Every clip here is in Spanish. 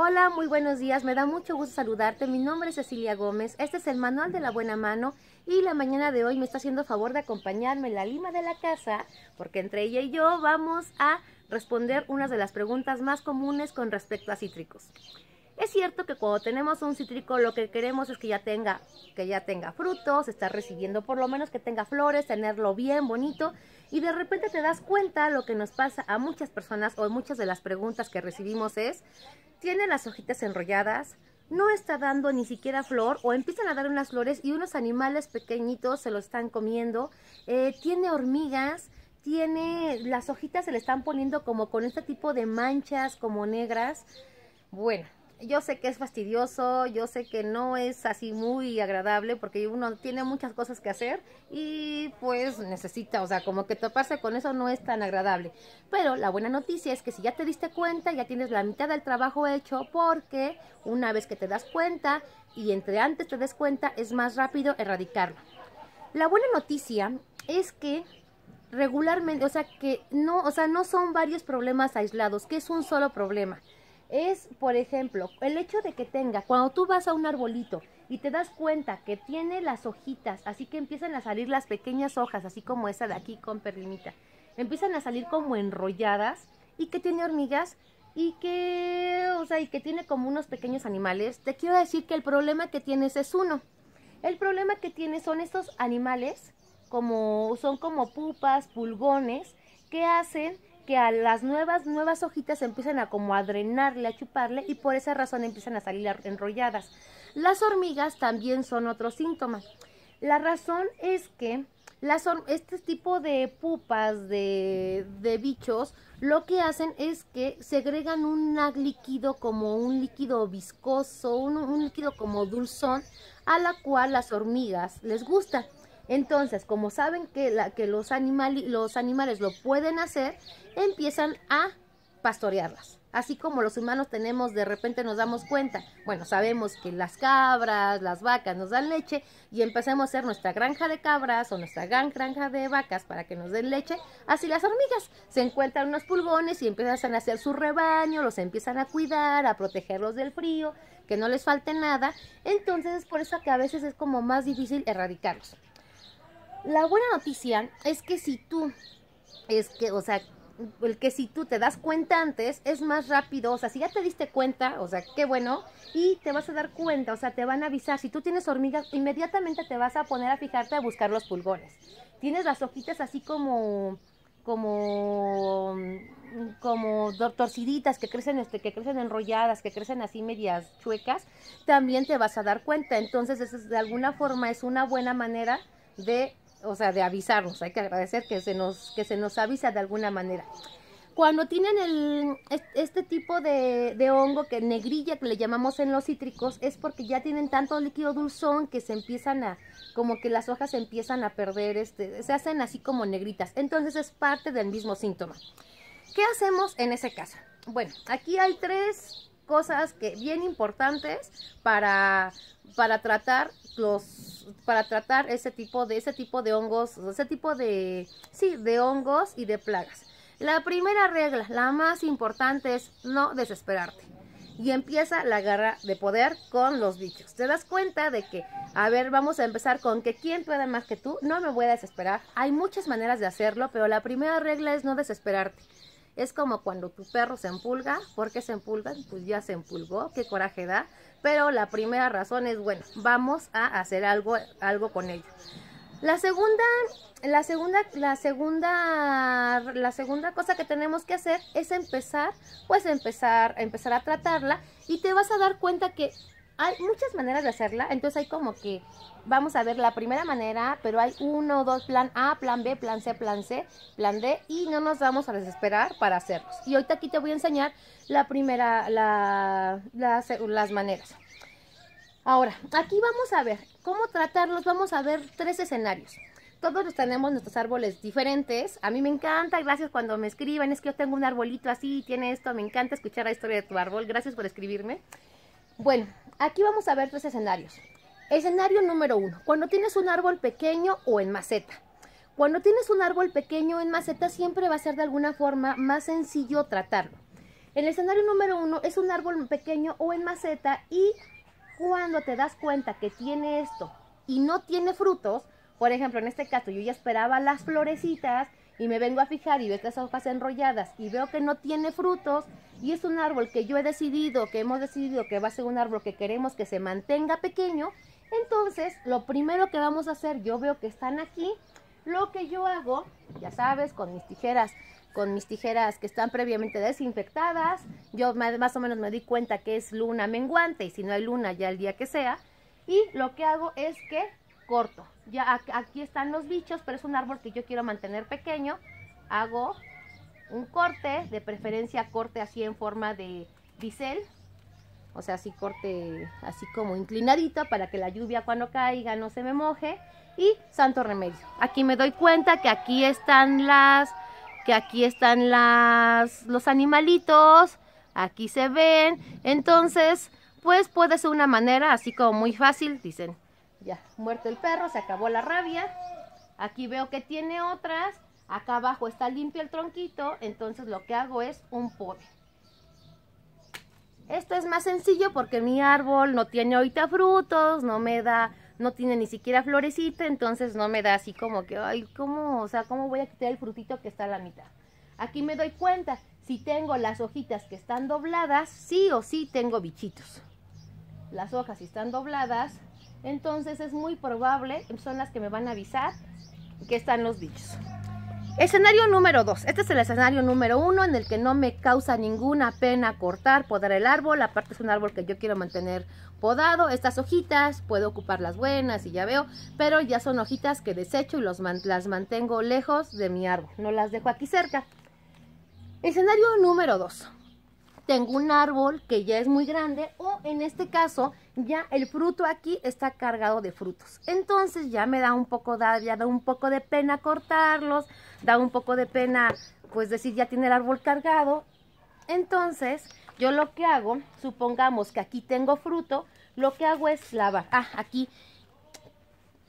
Hola, muy buenos días, me da mucho gusto saludarte, mi nombre es Cecilia Gómez, este es el Manual de la Buena Mano y la mañana de hoy me está haciendo favor de acompañarme la lima de la casa, porque entre ella y yo vamos a responder unas de las preguntas más comunes con respecto a cítricos. Es cierto que cuando tenemos un cítrico lo que queremos es que ya tenga, que ya tenga frutos, está recibiendo por lo menos que tenga flores, tenerlo bien bonito y de repente te das cuenta lo que nos pasa a muchas personas o muchas de las preguntas que recibimos es tiene las hojitas enrolladas, no está dando ni siquiera flor o empiezan a dar unas flores y unos animales pequeñitos se lo están comiendo, eh, tiene hormigas, tiene las hojitas se le están poniendo como con este tipo de manchas como negras. Bueno, yo sé que es fastidioso, yo sé que no es así muy agradable porque uno tiene muchas cosas que hacer y pues necesita, o sea, como que toparse con eso no es tan agradable. Pero la buena noticia es que si ya te diste cuenta, ya tienes la mitad del trabajo hecho porque una vez que te das cuenta y entre antes te des cuenta, es más rápido erradicarlo. La buena noticia es que regularmente, o sea, que no, o sea, no son varios problemas aislados, que es un solo problema es, por ejemplo, el hecho de que tenga, cuando tú vas a un arbolito y te das cuenta que tiene las hojitas, así que empiezan a salir las pequeñas hojas, así como esa de aquí con perlimita, empiezan a salir como enrolladas y que tiene hormigas y que, o sea, y que tiene como unos pequeños animales, te quiero decir que el problema que tienes es uno. El problema que tienes son estos animales, como son como pupas, pulgones, que hacen que a las nuevas, nuevas hojitas empiezan a como a drenarle, a chuparle y por esa razón empiezan a salir enrolladas. Las hormigas también son otro síntoma. La razón es que las este tipo de pupas de, de bichos lo que hacen es que segregan un líquido como un líquido viscoso, un, un líquido como dulzón, a la cual las hormigas les gusta. Entonces, como saben que, los, los animales lo pueden hacer, empiezan a pastorearlas. Así como los humanos tenemos, de repente nos damos cuenta, bueno, sabemos que las cabras, las vacas nos dan leche y empezamos a hacer nuestra granja de cabras o nuestra gran granja de vacas para que nos den leche. Así las hormigas se encuentran unos pulgones y empiezan a hacer su rebaño, los empiezan a cuidar, a protegerlos del frío, que no les falte nada. Entonces es por eso que a veces es como más difícil erradicarlos. La buena noticia es que si tú, es que, o sea, el que si tú te das cuenta antes es más rápido, o sea, si ya te diste cuenta, o sea, qué bueno, y te vas a dar cuenta, o sea, te van a avisar, si tú tienes hormigas, inmediatamente te vas a poner a fijarte a buscar los pulgones. Tienes las hojitas así como como como torciditas que crecen este, que crecen enrolladas, que crecen así medias chuecas, también te vas a dar cuenta. Entonces, es, de alguna forma es una buena manera de o sea, de avisarnos, hay que agradecer que se nos, que se nos avisa de alguna manera. Cuando tienen este tipo de, hongo que negrilla que le llamamos en los cítricos es porque ya tienen tanto líquido dulzón que se empiezan a, como que las hojas se empiezan a perder, este, se hacen así como negritas. Entonces es parte del mismo síntoma. ¿Qué hacemos en ese caso? Bueno, aquí hay tres cosas que bien importantes para, para tratar los para tratar ese tipo de ese tipo de hongos, ese tipo de sí, de hongos y de plagas. La primera regla, la más importante es no desesperarte. Y empieza la garra de poder con los bichos. Te das cuenta de que, a ver, vamos a empezar con que quién pueda más que tú, no me voy a desesperar. Hay muchas maneras de hacerlo, pero la primera regla es no desesperarte. Es como cuando tu perro se empulga, ¿por qué se empulga? Pues ya se empulgó, qué coraje da, pero la primera razón es, bueno, vamos a hacer algo, algo con ello. La segunda, la segunda, la segunda, la segunda cosa que tenemos que hacer es empezar, pues empezar, empezar a tratarla y te vas a dar cuenta que hay muchas maneras de hacerla, entonces hay como que vamos a ver la primera manera, pero hay uno, dos, plan A, plan B, plan C, plan C, plan D, y no nos vamos a desesperar para hacerlos. Y ahorita aquí te voy a enseñar la primera, la, las maneras. Ahora, aquí vamos a ver cómo tratarlos, vamos a ver tres escenarios. Todos los tenemos nuestros árboles diferentes. A mí me encanta, gracias cuando me escriben, es que yo tengo un arbolito así, tiene esto, me encanta escuchar la historia de tu árbol, gracias por escribirme. Bueno, Aquí vamos a ver tres escenarios. Escenario número uno, cuando tienes un árbol pequeño o en maceta. Cuando tienes un árbol pequeño en maceta siempre va a ser de alguna forma más sencillo tratarlo. El escenario número uno es un árbol pequeño o en maceta y cuando te das cuenta que tiene esto y no tiene frutos, por ejemplo, en este caso yo ya esperaba las florecitas y me vengo a fijar y veo estas hojas enrolladas y veo que no tiene frutos y es un árbol que yo he decidido, que hemos decidido que va a ser un árbol que queremos que se mantenga pequeño, entonces lo primero que vamos a hacer, yo veo que están aquí, lo que yo hago, ya sabes, con mis tijeras, con mis tijeras que están previamente desinfectadas, yo más o menos me di cuenta que es luna menguante y si no hay luna ya el día que sea, y lo que hago es que corto, ya aquí están los bichos, pero es un árbol que yo quiero mantener pequeño. Hago un corte, de preferencia corte así en forma de bisel, o sea, así corte, así como inclinadito para que la lluvia cuando caiga no se me moje. Y santo remedio. Aquí me doy cuenta que aquí están las, que aquí están las, los animalitos, aquí se ven. Entonces, pues puede ser una manera así como muy fácil, dicen, ya, muerto el perro, se acabó la rabia. Aquí veo que tiene otras. Acá abajo está limpio el tronquito, entonces lo que hago es un pobre. Esto es más sencillo porque mi árbol no tiene ahorita frutos, no me da, no tiene ni siquiera florecita, entonces no me da así como que, ay, ¿cómo? O sea, ¿cómo voy a quitar el frutito que está a la mitad? Aquí me doy cuenta, si tengo las hojitas que están dobladas, sí o sí tengo bichitos. Las hojas si están dobladas, entonces es muy probable, son las que me van a avisar que están los bichos. Escenario número 2. Este es el escenario número 1 en el que no me causa ninguna pena cortar, podar el árbol. Aparte es un árbol que yo quiero mantener podado. Estas hojitas puedo ocupar las buenas y ya veo, pero ya son hojitas que desecho y las mantengo lejos de mi árbol. No las dejo aquí cerca. Escenario número 2 tengo un árbol que ya es muy grande o en este caso ya el fruto aquí está cargado de frutos. Entonces ya me da un poco, da, ya da un poco de pena cortarlos, da un poco de pena pues decir ya tiene el árbol cargado. Entonces yo lo que hago, supongamos que aquí tengo fruto, lo que hago es lavar. Ah, aquí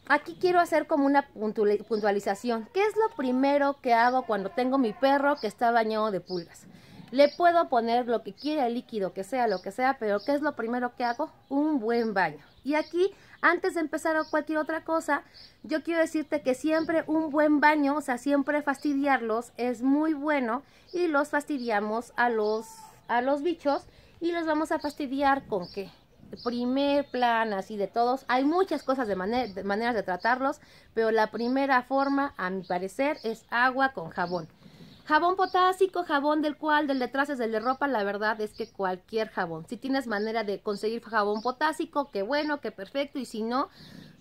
aquí quiero hacer como una puntualización. ¿Qué es lo primero que hago cuando tengo mi perro que está bañado de pulgas? Le puedo poner lo que quiera, líquido, que sea, lo que sea, pero ¿qué es lo primero que hago? Un buen baño. Y aquí, antes de empezar a cualquier otra cosa, yo quiero decirte que siempre un buen baño, o sea, siempre fastidiarlos es muy bueno y los fastidiamos a los, a los bichos y los vamos a fastidiar con qué? primer plan, así de todos. Hay muchas cosas de maneras de tratarlos, pero la primera forma, a mi parecer, es agua con jabón. Jabón potásico, jabón del cual, del de es del de ropa, la verdad es que cualquier jabón. Si tienes manera de conseguir jabón potásico, qué bueno, qué perfecto. Y si no,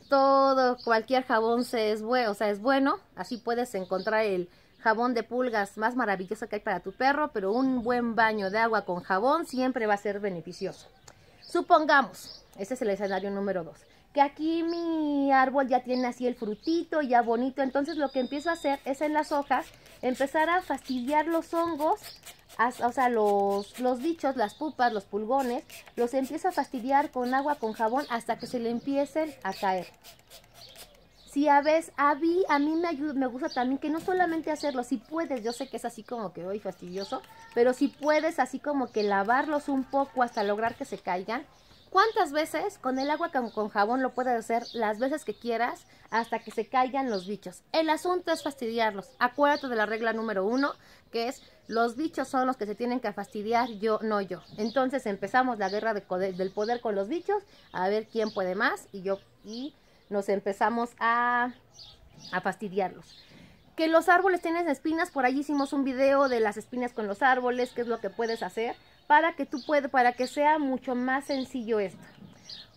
todo, cualquier jabón se es bueno, o sea, es bueno. Así puedes encontrar el jabón de pulgas más maravilloso que hay para tu perro, pero un buen baño de agua con jabón siempre va a ser beneficioso. Supongamos, ese es el escenario número 2 aquí mi árbol ya tiene así el frutito, ya bonito. Entonces lo que empiezo a hacer es en las hojas empezar a fastidiar los hongos, o sea, los, los bichos, las pupas, los pulgones, los empiezo a fastidiar con agua, con jabón, hasta que se le empiecen a caer. Si a veces, a mí, a mí me, ayuda, me gusta también que no solamente hacerlo, si puedes, yo sé que es así como que hoy fastidioso, pero si puedes así como que lavarlos un poco hasta lograr que se caigan, ¿Cuántas veces? Con el agua con jabón lo puedes hacer las veces que quieras hasta que se caigan los bichos. El asunto es fastidiarlos. Acuérdate de la regla número uno, que es los bichos son los que se tienen que fastidiar, yo no yo. Entonces empezamos la guerra del poder con los bichos, a ver quién puede más y yo y nos empezamos a, a fastidiarlos que los árboles tienen espinas, por allí hicimos un video de las espinas con los árboles, qué es lo que puedes hacer para que tú puedas, para que sea mucho más sencillo esto.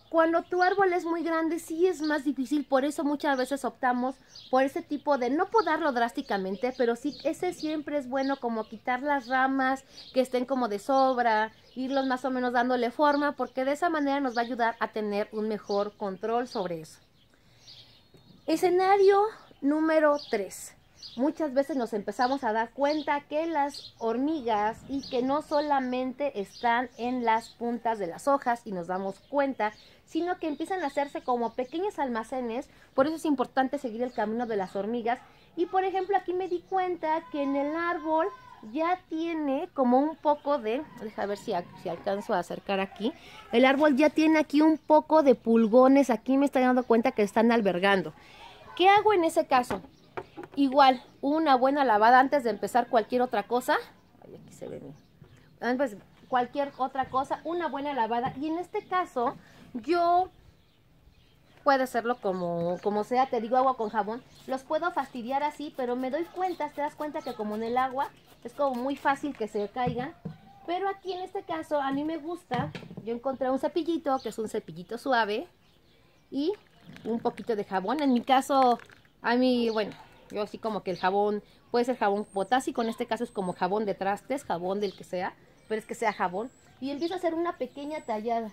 Cuando tu árbol es muy grande sí es más difícil, por eso muchas veces optamos por ese tipo de no podarlo drásticamente, pero sí ese siempre es bueno como quitar las ramas que estén como de sobra, irlos más o menos dándole forma, porque de esa manera nos va a ayudar a tener un mejor control sobre eso. Escenario número 3 muchas veces nos empezamos a dar cuenta que las hormigas y que no solamente están en las puntas de las hojas y nos damos cuenta, sino que empiezan a hacerse como pequeños almacenes, por eso es importante seguir el camino de las hormigas. Y por ejemplo aquí me di cuenta que en el árbol ya tiene como un poco de, deja ver si, si alcanzo a acercar aquí, el árbol ya tiene aquí un poco de pulgones, aquí me estoy dando cuenta que están albergando. ¿Qué hago en ese caso? Igual, una buena lavada antes de empezar cualquier otra cosa. Ay, aquí se ve bien. Ah, pues, cualquier otra cosa, una buena lavada. Y en este caso, yo puede hacerlo como, como sea, te digo agua con jabón. Los puedo fastidiar así, pero me doy cuenta, te das cuenta que como en el agua es como muy fácil que se caigan. Pero aquí en este caso a mí me gusta, yo encontré un cepillito, que es un cepillito suave, y un poquito de jabón. En mi caso, a mí, bueno, yo así como que el jabón, puede ser jabón potásico, en este caso es como jabón de trastes, jabón del que sea, pero es que sea jabón. Y empiezo a hacer una pequeña tallada.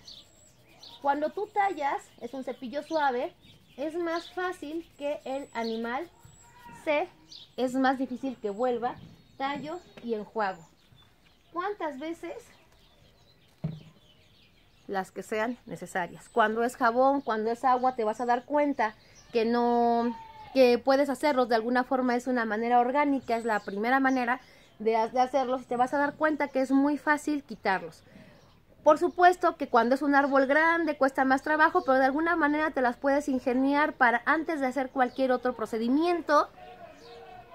Cuando tú tallas, es un cepillo suave, es más fácil que el animal se, es más difícil que vuelva, tallo y enjuago. ¿Cuántas veces? Las que sean necesarias. Cuando es jabón, cuando es agua, te vas a dar cuenta que no que puedes hacerlos de alguna forma es una manera orgánica, es la primera manera de, hacerlos y te vas a dar cuenta que es muy fácil quitarlos. Por supuesto que cuando es un árbol grande cuesta más trabajo, pero de alguna manera te las puedes ingeniar para antes de hacer cualquier otro procedimiento.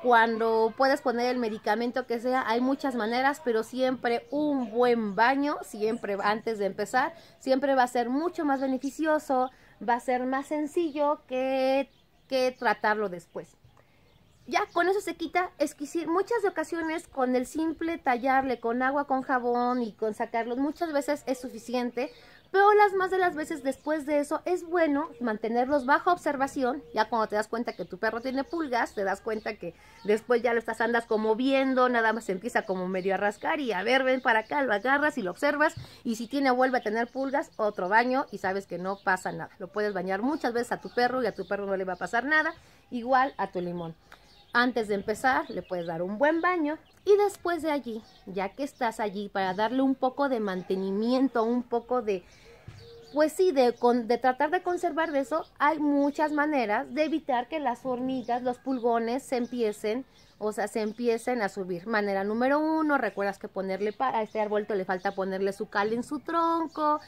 Cuando puedes poner el medicamento que sea, hay muchas maneras, pero siempre un buen baño, siempre antes de empezar, siempre va a ser mucho más beneficioso, va a ser más sencillo que tratarlo después. Ya con eso se quita, es que muchas ocasiones con el simple tallarle con agua, con jabón y con sacarlos, muchas veces es suficiente pero las más de las veces después de eso es bueno mantenerlos bajo observación. Ya cuando te das cuenta que tu perro tiene pulgas, te das cuenta que después ya lo estás andas como viendo, nada más empieza como medio a rascar y a ver, ven para acá, lo agarras y lo observas. Y si tiene, vuelve a tener pulgas, otro baño y sabes que no pasa nada. Lo puedes bañar muchas veces a tu perro y a tu perro no le va a pasar nada. Igual a tu limón. Antes de empezar, le puedes dar un buen baño y después de allí, ya que estás allí para darle un poco de mantenimiento, un poco de, pues sí, de, tratar de conservar de eso, hay muchas maneras de evitar que las hormigas, los pulgones se empiecen, o sea, se empiecen a subir. Manera número uno, recuerdas que ponerle para, a este te le falta ponerle su cal en su tronco.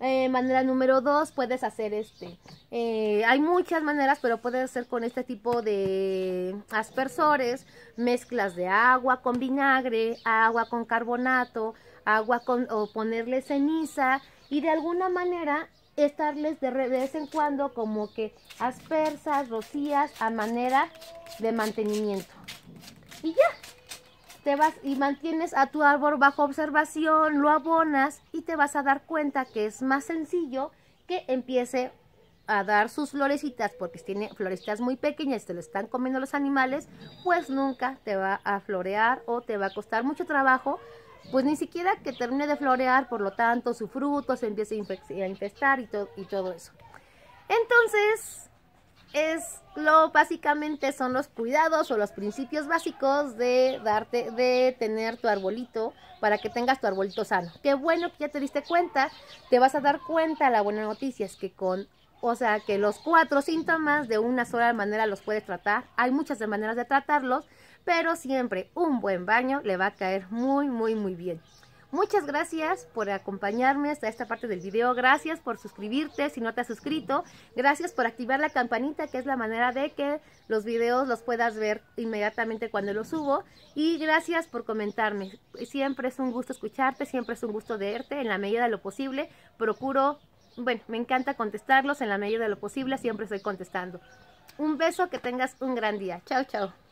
Eh, manera número dos, puedes hacer este. Eh, hay muchas maneras, pero puedes hacer con este tipo de aspersores, mezclas de agua con vinagre, agua con carbonato, agua con, o ponerle ceniza y de alguna manera estarles de vez en cuando como que aspersas, rocías a manera de mantenimiento. Y ya, te vas y mantienes a tu árbol bajo observación, lo abonas y te vas a dar cuenta que es más sencillo que empiece a dar sus florecitas, porque tiene florecitas muy pequeñas y te lo están comiendo los animales, pues nunca te va a florear o te va a costar mucho trabajo pues ni siquiera que termine de florear, por lo tanto su fruto se empiece a infestar y, y todo eso. Entonces, es lo básicamente son los cuidados o los principios básicos de darte de tener tu arbolito para que tengas tu arbolito sano. Qué bueno que ya te diste cuenta, te vas a dar cuenta la buena noticia es que con o sea, que los cuatro síntomas de una sola manera los puedes tratar. Hay muchas maneras de tratarlos pero siempre un buen baño le va a caer muy, muy, muy bien. Muchas gracias por acompañarme hasta esta parte del video. Gracias por suscribirte si no te has suscrito. Gracias por activar la campanita, que es la manera de que los videos los puedas ver inmediatamente cuando los subo. Y gracias por comentarme. Siempre es un gusto escucharte, siempre es un gusto leerte. En la medida de lo posible, procuro, bueno, me encanta contestarlos. En la medida de lo posible, siempre estoy contestando. Un beso, que tengas un gran día. Chao, chao.